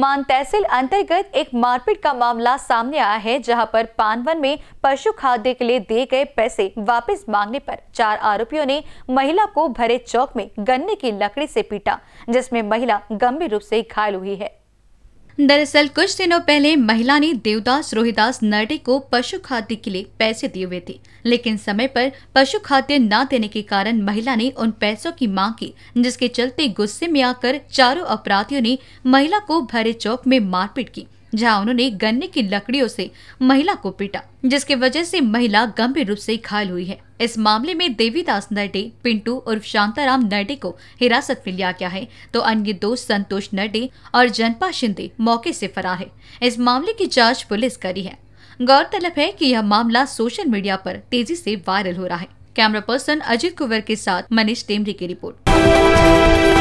मान तहसील अंतर्गत एक मारपीट का मामला सामने आया है जहां पर पानवन में पशु खाद्य के लिए दिए गए पैसे वापस मांगने पर चार आरोपियों ने महिला को भरे चौक में गन्ने की लकड़ी से पीटा जिसमें महिला गंभीर रूप से घायल हुई है दरअसल कुछ दिनों पहले महिला ने देवदास रोहिदास नरडे को पशु खाद्य के लिए पैसे दिए हुए थे लेकिन समय पर पशु खाद्य न देने के कारण महिला ने उन पैसों की मांग की जिसके चलते गुस्से में आकर चारों अपराधियों ने महिला को भरे चौक में मारपीट की जहां उन्होंने गन्ने की लकड़ियों से महिला को पीटा जिसके वजह से महिला गंभीर रूप से घायल हुई है इस मामले में देवीदास नड्डे पिंटू उर्फ शांताराम नड्डे को हिरासत में लिया गया है तो अन्य दो संतोष नड्डे और जनपा शिंदे मौके से फरार है इस मामले की जांच पुलिस करी है गौरतलब है कि यह मामला सोशल मीडिया पर तेजी से वायरल हो रहा है कैमरा पर्सन अजित कुंवर के साथ मनीष टेमरी की रिपोर्ट